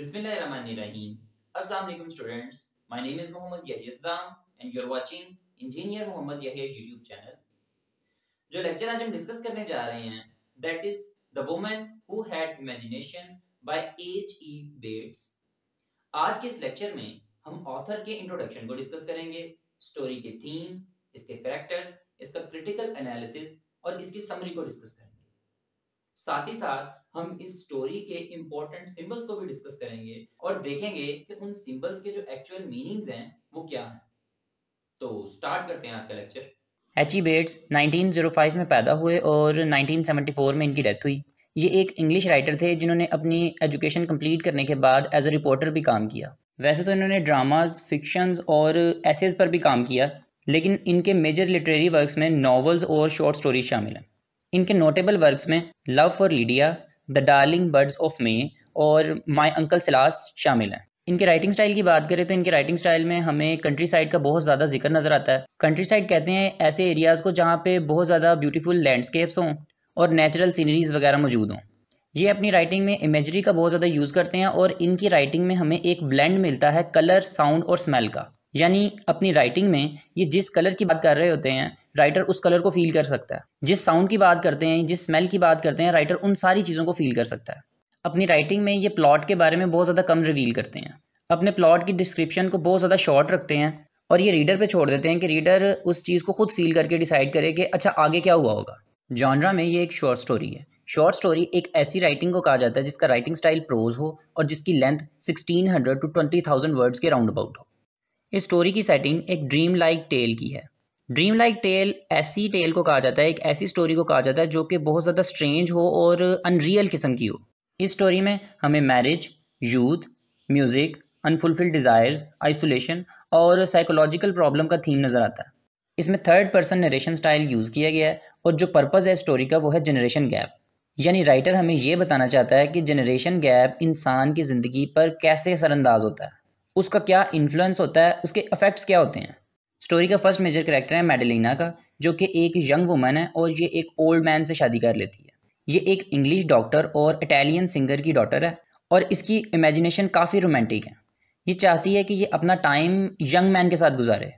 बिस्मिल्लाहिर्रहमानिर्रहीम अस्सलाम वालेकुम students my name is Mohammad Yahi Islam and you are watching engineer Mohammad Yahi YouTube channel जो लेक्चर आज हम डिस्कस करने जा रहे हैं that is the woman who had imagination by H E Bates आज के इस लेक्चर में हम ऑथर के इंट्रोडक्शन को डिस्कस करेंगे स्टोरी के थीम इसके कैरेक्टर्स इसका क्रिटिकल एनालिसिस और इसकी समरी को डिस्कस करेंगे साथ ही साथ हम इस स्टोरी के इम्पोर्टेंट सिंबल्स को भी डिस्कस करेंगे और देखेंगे कि उन सिंबल्स के जो एक्चुअल मीनिंग्स हैं वो क्या हैं तो स्टार्ट करते हैं आज का लेक्चर एच ई बेट्स 1905 में पैदा हुए और 1974 में इनकी डेथ हुई ये एक इंग्लिश राइटर थे जिन्होंने अपनी एजुकेशन कंप्लीट करने के बाद एज ए रिपोर्टर भी काम किया वैसे तो इन्होंने ड्रामास फिक्शंस और एसेज पर भी काम किया लेकिन इनके मेजर लिटरेरी वर्क्स में नॉवेल्स और शॉर्ट स्टोरीज शामिल हैं इनके नोटेबल वर्क्स में love for Lydia the darling birds of May और माई अंकल सिलास शामिल हैं इनके राइटिंग स्टाइल की बात करें तो इनके राइटिंग स्टाइल में हमें कंट्री साइड का बहुत ज़्यादा जिक्र नज़र आता है कंट्री साइड कहते हैं ऐसे एरियाज़ को जहाँ पे बहुत ज़्यादा ब्यूटीफुल लैंडस्केप्स हों और नेचुरल सीनरीज वगैरह मौजूद हों ये अपनी राइटिंग में इमेजरी का बहुत ज़्यादा यूज़ करते हैं और इनकी राइटिंग में हमें एक ब्लेंड मिलता है कलर साउंड और स्मेल का यानी अपनी राइटिंग में ये जिस कलर की बात कर रहे होते हैं राइटर उस कलर को फील कर सकता है जिस साउंड की बात करते हैं जिस स्मेल की बात करते हैं राइटर उन सारी चीज़ों को फील कर सकता है अपनी राइटिंग में ये प्लॉट के बारे में बहुत ज़्यादा कम रिवील करते हैं अपने प्लॉट की डिस्क्रिप्शन को बहुत ज़्यादा शॉर्ट रखते हैं और ये रीडर पे छोड़ देते हैं कि रीडर उस चीज़ को खुद फील करके डिसाइड करे कि अच्छा आगे क्या हुआ होगा जॉनरा में ये एक शॉर्ट स्टोरी है शॉर्ट स्टोरी एक ऐसी राइटिंग को कहा जाता है जिसका राइटिंग स्टाइल प्रोज हो और जिसकी लेंथ 1600 टू 20000 वर्ड्स के राउंड अबाउट हो इस स्टोरी की सेटिंग एक ड्रीम लाइक टेल की है ड्रीम लाइक टेल ऐसी टेल को कहा जाता है एक ऐसी स्टोरी को कहा जाता है जो कि बहुत ज़्यादा स्ट्रेंज हो और अनरियल किस्म की हो इस स्टोरी में हमें marriage youth music unfulfilled desires isolation और साइकोलॉजिकल प्रॉब्लम का थीम नज़र आता है इसमें third person narration style use किया गया है और जो पर्पज़ है स्टोरी का वो है जनरेशन गैप यानी राइटर हमें ये बताना चाहता है कि जनरेशन गैप इंसान की ज़िंदगी पर कैसे असरअंदाज होता है उसका क्या इन्फ्लुएंस होता है उसके इफ़ेक्ट्स क्या होते हैं स्टोरी का फर्स्ट मेजर करेक्टर है मेडलिना का जो कि एक यंग वुमन है और ये एक ओल्ड मैन से शादी कर लेती है ये एक इंग्लिश डॉक्टर और इटालियन सिंगर की डॉटर है और इसकी इमेजिनेशन काफ़ी रोमांटिक है ये चाहती है कि ये अपना टाइम यंग मैन के साथ गुजारे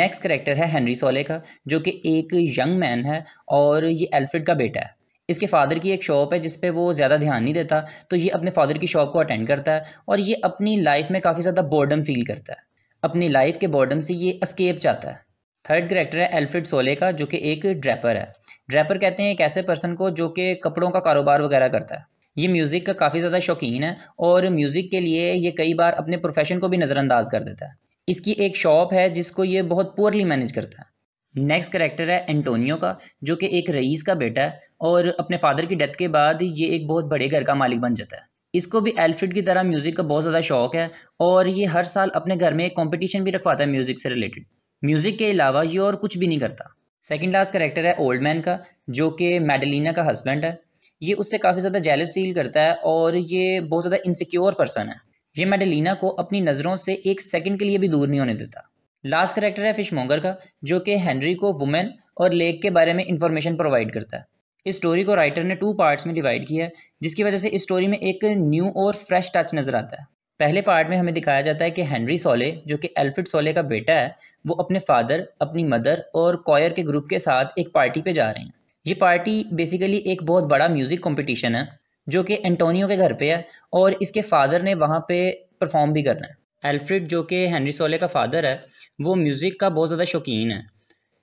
नेक्स्ट करेक्टर है हेनरी सोले का जो कि एक यंग मैन है और ये एल्फ्रेड का बेटा है इसके फादर की एक शॉप है जिस पे वो ज़्यादा ध्यान नहीं देता तो ये अपने फादर की शॉप को अटेंड करता है और ये अपनी लाइफ में काफ़ी ज़्यादा बोर्डम फील करता है अपनी लाइफ के बॉर्डम से ये अस्केप चाहता है थर्ड करेक्टर है एल्फ्रेड सोले का जो कि एक ड्रैपर है ड्रैपर कहते हैं एक ऐसे पर्सन को जो कि कपड़ों का कारोबार वगैरह करता है ये म्यूज़िक का काफ़ी ज़्यादा शौकीन है और म्यूज़िक के लिए ये कई बार अपने प्रोफेशन को भी नज़रअंदाज कर देता है इसकी एक शॉप है जिसको ये बहुत पुअरली मैनेज करता है नेक्स्ट करेक्टर है एंटोनियो का जो कि एक रईस का बेटा है और अपने फादर की डेथ के बाद ये एक बहुत बड़े घर का मालिक बन जाता है इसको भी एल्फ्रिड की तरह म्यूज़िक का बहुत ज़्यादा शौक़ है और ये हर साल अपने घर में एक कॉम्पिटिशन भी रखवाता है म्यूज़िक से रिलेटेड म्यूज़िक के अलावा ये और कुछ भी नहीं करता सेकेंड लास्ट करेक्टर है ओल्ड मैन का जो कि मेडलिना का हस्बैंड है ये उससे काफ़ी ज़्यादा जेलस फील करता है और ये बहुत ज़्यादा इनसिक्योर पर्सन है ये मेडलिना को अपनी नज़रों से एक सेकेंड के लिए भी दूर नहीं होने देता लास्ट करेक्टर है फिश मोंगर का जो कि हेनरी को वुमेन और लेक के बारे में इंफॉर्मेशन प्रोवाइड करता है इस स्टोरी को राइटर ने टू पार्ट्स में डिवाइड किया है जिसकी वजह से इस स्टोरी में एक न्यू और फ्रेश टच नज़र आता है पहले पार्ट में हमें दिखाया जाता है कि हेनरी सोले जो कि एल्फ्रेड सोले का बेटा है वो अपने फादर अपनी मदर और कॉयर के ग्रुप के साथ एक पार्टी पे जा रहे हैं ये पार्टी बेसिकली एक बहुत बड़ा म्यूज़िक कॉम्पिटिशन है जो कि एंटोनियो के घर पे है और इसके फादर ने वहाँ पे परफॉर्म भी करना है एल्फ्रिड जो कि हेनरी सोले का फादर है वो म्यूज़िक का बहुत ज़्यादा शौकीन है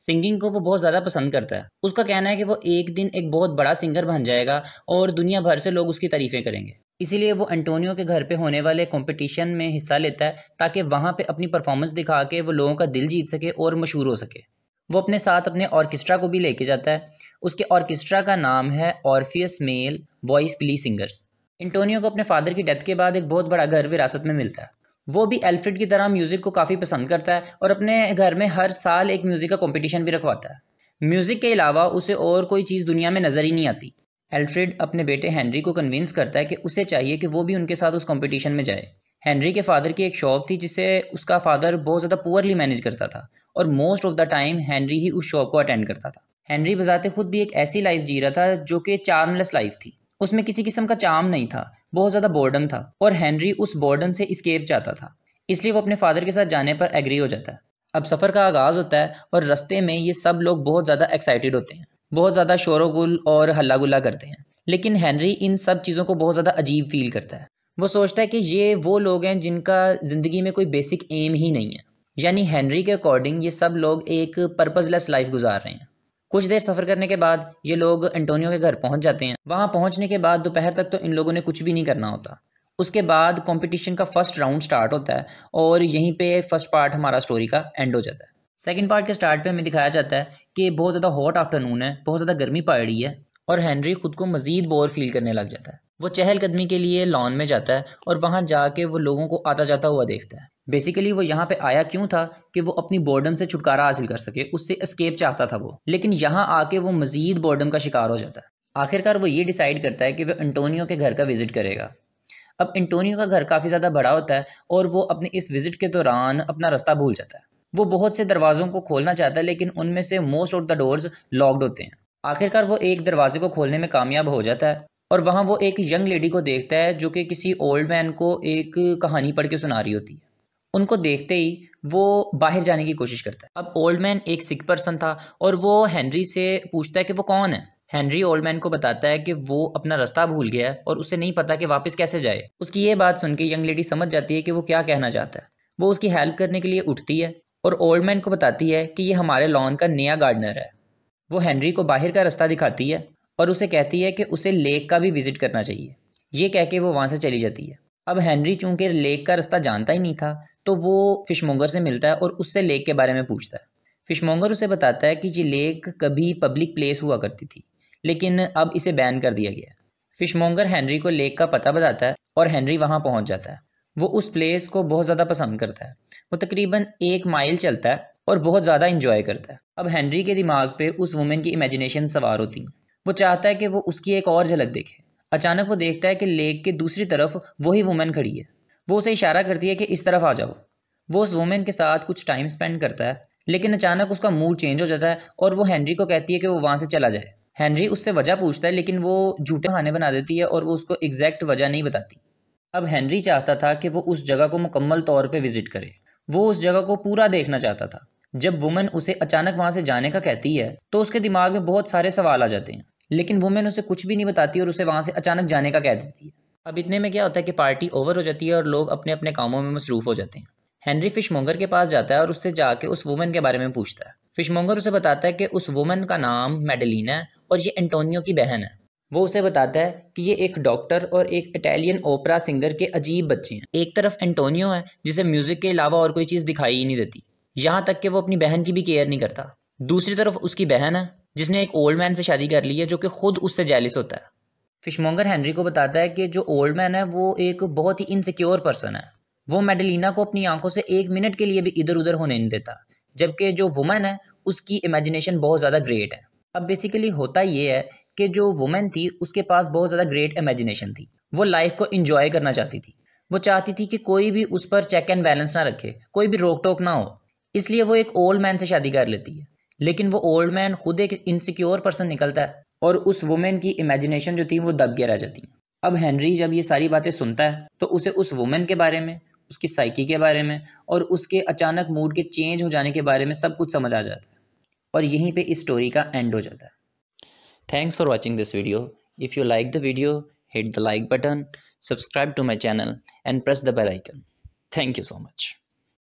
सिंगिंग को वो बहुत ज़्यादा पसंद करता है उसका कहना है कि वो एक दिन एक बहुत बड़ा सिंगर बन जाएगा और दुनिया भर से लोग उसकी तारीफ़ें करेंगे इसीलिए वो एंटोनियो के घर पे होने वाले कंपटीशन में हिस्सा लेता है ताकि वहाँ पे अपनी परफॉर्मेंस दिखा के वो लोगों का दिल जीत सके और मशहूर हो सके वो अपने साथ अपने ऑर्केस्ट्रा को भी लेके जाता है उसके ऑर्केस्ट्रा का नाम है ऑर्फियस मेल वॉइस प्ली सिंगर्स एंटोनियो को अपने फादर की डेथ के बाद एक बहुत बड़ा घर विरासत में मिलता है वो भी एल्फ्रेड की तरह म्यूज़िक को काफ़ी पसंद करता है और अपने घर में हर साल एक म्यूज़िक का कंपटीशन भी रखवाता है म्यूज़िक के अलावा उसे और कोई चीज़ दुनिया में नज़र ही नहीं आती एल्फ्रेड अपने बेटे हेनरी को कन्विंस करता है कि उसे चाहिए कि वो भी उनके साथ उस कॉम्पिटिशन में जाए हेनरी के फादर की एक शॉप थी जिसे उसका फादर बहुत ज़्यादा पुअरली मैनेज करता था और most of the time Henry ही उस शॉप को अटेंड करता था हेनरी बजाते खुद भी एक ऐसी लाइफ जी रहा था जो कि चार्मलेस लाइफ थी उसमें किसी किस्म का चार्म नहीं था बहुत ज़्यादा बोर्डम था और हैंनरी उस बोर्डम से इस्केप जाता था इसलिए वो अपने फादर के साथ जाने पर एग्री हो जाता है अब सफ़र का आगाज़ होता है और रस्ते में ये सब लोग बहुत ज़्यादा एक्साइटेड होते हैं बहुत ज़्यादा गुल और हल्ला गुल्ला करते हैं लेकिन हैंनरी इन सब चीज़ों को बहुत ज़्यादा अजीब फील करता है वो सोचता है कि ये वो लोग हैं जिनका ज़िंदगी में कोई बेसिक एम ही नहीं है यानी हैंनरी के अकॉर्डिंग ये सब लोग एक पर्पज़लेस लाइफ गुजार रहे हैं कुछ देर सफ़र करने के बाद ये लोग एंटोनियो के घर पहुंच जाते हैं वहां पहुंचने के बाद दोपहर तक तो इन लोगों ने कुछ भी नहीं करना होता उसके बाद कंपटीशन का फर्स्ट राउंड स्टार्ट होता है और यहीं पे फर्स्ट पार्ट हमारा स्टोरी का एंड हो जाता है सेकंड पार्ट के स्टार्ट पे हमें दिखाया जाता है कि बहुत ज़्यादा हॉट आफ्टरनून है बहुत ज़्यादा गर्मी पड़ रही है और हैंनरी खुद को मज़ीद बोर फील करने लग जाता है वो चहलकदमी के लिए लॉन में जाता है और वहाँ जाके वो लोगों को आता जाता हुआ देखता है बेसिकली वो यहाँ पे आया क्यों था कि वो अपनी बोर्डम से छुटकारा हासिल कर सके उससे एस्केप चाहता था वो लेकिन यहाँ आके वो मज़ीद बोर्डम का शिकार हो जाता है आखिरकार वो ये डिसाइड करता है कि वह एंटोनियो के घर का विज़िट करेगा अब एंटोनियो का घर काफ़ी ज़्यादा बड़ा होता है और वो अपने इस विज़िट के दौरान अपना रास्ता भूल जाता है वो बहुत से दरवाज़ों को खोलना चाहता है लेकिन उनमें से most of the doors locked होते हैं आखिरकार वो एक दरवाजे को खोलने में कामयाब हो जाता है और वहाँ वो एक यंग लेडी को देखता है जो कि किसी ओल्ड मैन को एक कहानी पढ़ के सुना रही होती है उनको देखते ही वो बाहर जाने की कोशिश करता है अब ओल्ड मैन एक सिख पर्सन था और वो हैंनरी से पूछता है कि वो कौन है हैंनरी ओल्ड मैन को बताता है कि वो अपना रास्ता भूल गया है और उसे नहीं पता कि वापस कैसे जाए उसकी ये बात सुन के यंग लेडी समझ जाती है कि वो क्या कहना चाहता है वो उसकी हेल्प करने के लिए उठती है और ओल्ड मैन को बताती है कि ये हमारे लॉन का नया गार्डनर है वो हैंनरी को बाहर का रास्ता दिखाती है और उसे कहती है कि उसे लेक का भी विज़िट करना चाहिए ये कह के वो वहाँ से चली जाती है अब हैंनरी चूँकि लेक का रास्ता जानता ही नहीं था तो वो फिशमोंगर से मिलता है और उससे लेक के बारे में पूछता है फिशमोंगर उसे बताता है कि ये लेक कभी पब्लिक प्लेस हुआ करती थी लेकिन अब इसे बैन कर दिया गया फिशमोंगर हैंनरी को लेक का पता बताता है और हैंनरी वहाँ पहुँच जाता है वो उस प्लेस को बहुत ज़्यादा पसंद करता है वो तकरीबन एक माइल चलता है और बहुत ज़्यादा इंजॉय करता है अब हैंनरी के दिमाग पे उस वुमेन की इमेजिनेशन सवार होती है वो चाहता है कि वो उसकी एक और झलक देखे अचानक वो देखता है कि लेक के दूसरी तरफ वही वुमेन खड़ी है वो उसे इशारा करती है कि इस तरफ आ जाओ वो उस वुमेन के साथ कुछ टाइम स्पेंड करता है लेकिन अचानक उसका मूड चेंज हो जाता है और वो हैंनरी को कहती है कि वो वहाँ से चला जाए हैंनरी उससे वजह पूछता है लेकिन वो झूठे खाने बना देती है और वो उसको एग्जैक्ट वजह नहीं बताती अब हैंनरी चाहता था कि वो उस जगह को मुकम्मल तौर पर विजिट करे वो उस जगह को पूरा देखना चाहता था जब वुमेन उसे अचानक वहाँ से जाने का कहती है तो उसके दिमाग में बहुत सारे सवाल आ जाते हैं लेकिन वुमेन उसे कुछ भी नहीं बताती और उसे वहाँ से अचानक जाने का कह देती है अब इतने में क्या होता है कि पार्टी ओवर हो जाती है और लोग अपने अपने कामों में मसरूफ़ हो जाते हैं हैंनरी फिशमोंगर के पास जाता है और उससे जाके उस वुमेन के बारे में पूछता है फिशमोंगर उसे बताता है कि उस वुमेन का नाम मेडलिन है और ये एंटोनियो की बहन है वो उसे बताता है कि ये एक डॉक्टर और एक इटालियन ओपरा सिंगर के अजीब बच्चे हैं एक तरफ एंटोनियो है जिसे म्यूज़िक के अलावा और कोई चीज़ दिखाई ही नहीं देती यहाँ तक कि वो अपनी बहन की भी केयर नहीं करता दूसरी तरफ उसकी बहन है जिसने एक ओल्ड मैन से शादी कर ली है जो कि खुद उससे जेलिस होता है फिशमोंगर हैंनरी को बताता है कि जो ओल्ड मैन है वो एक बहुत ही इनसिक्योर पर्सन है वो मेडलिना को अपनी आंखों से एक मिनट के लिए भी इधर उधर होने नहीं देता जबकि जो वुमेन है उसकी इमेजिनेशन बहुत ज़्यादा ग्रेट है अब बेसिकली होता ये है कि जो वुमेन थी उसके पास बहुत ज़्यादा ग्रेट इमेजिनेशन थी वो लाइफ को इन्जॉय करना चाहती थी वो चाहती थी कि कोई भी उस पर चेक एंड बैलेंस ना रखे कोई भी रोक टोक ना हो इसलिए वो एक ओल्ड मैन से शादी कर लेती है लेकिन वो ओल्ड मैन खुद एक इनसिक्योर पर्सन निकलता है और उस वुमेन की इमेजिनेशन जो थी वो दब के रह जाती अब हैंनरी जब ये सारी बातें सुनता है तो उसे उस वुमेन के बारे में उसकी साइकी के बारे में और उसके अचानक मूड के चेंज हो जाने के बारे में सब कुछ समझ आ जाता है और यहीं पे इस स्टोरी का एंड हो जाता है thanks for watching this video if you like the video hit the like button, subscribe to my channel and press the bell icon. Thank you so much.